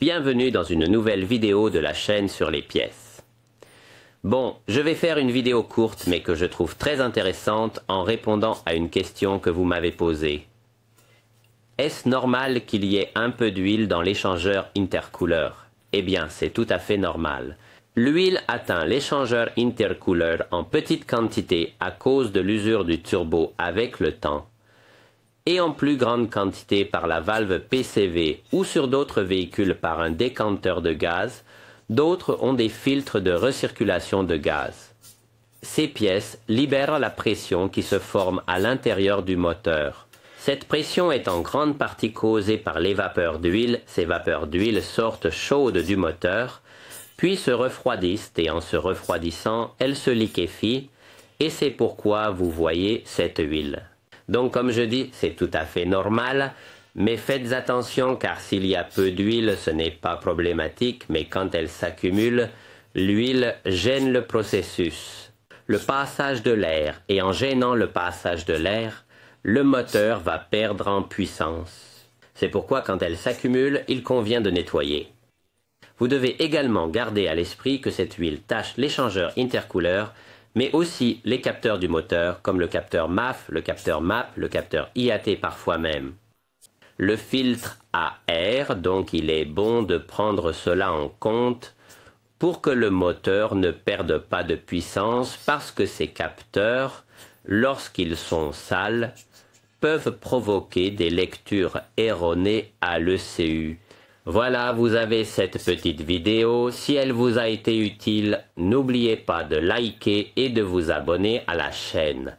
Bienvenue dans une nouvelle vidéo de la chaîne sur les pièces. Bon, je vais faire une vidéo courte mais que je trouve très intéressante en répondant à une question que vous m'avez posée. Est-ce normal qu'il y ait un peu d'huile dans l'échangeur intercooler Eh bien, c'est tout à fait normal. L'huile atteint l'échangeur intercooler en petite quantité à cause de l'usure du turbo avec le temps et en plus grande quantité par la valve PCV ou sur d'autres véhicules par un décanteur de gaz, d'autres ont des filtres de recirculation de gaz. Ces pièces libèrent la pression qui se forme à l'intérieur du moteur. Cette pression est en grande partie causée par les vapeurs d'huile. Ces vapeurs d'huile sortent chaudes du moteur, puis se refroidissent et en se refroidissant, elles se liquéfient et c'est pourquoi vous voyez cette huile. Donc comme je dis, c'est tout à fait normal, mais faites attention car s'il y a peu d'huile, ce n'est pas problématique, mais quand elle s'accumule, l'huile gêne le processus, le passage de l'air, et en gênant le passage de l'air, le moteur va perdre en puissance. C'est pourquoi quand elle s'accumule, il convient de nettoyer. Vous devez également garder à l'esprit que cette huile tache l'échangeur intercouleur mais aussi les capteurs du moteur, comme le capteur MAF, le capteur MAP, le capteur IAT parfois même. Le filtre à air, donc il est bon de prendre cela en compte pour que le moteur ne perde pas de puissance parce que ces capteurs, lorsqu'ils sont sales, peuvent provoquer des lectures erronées à l'ECU voilà, vous avez cette petite vidéo. Si elle vous a été utile, n'oubliez pas de liker et de vous abonner à la chaîne.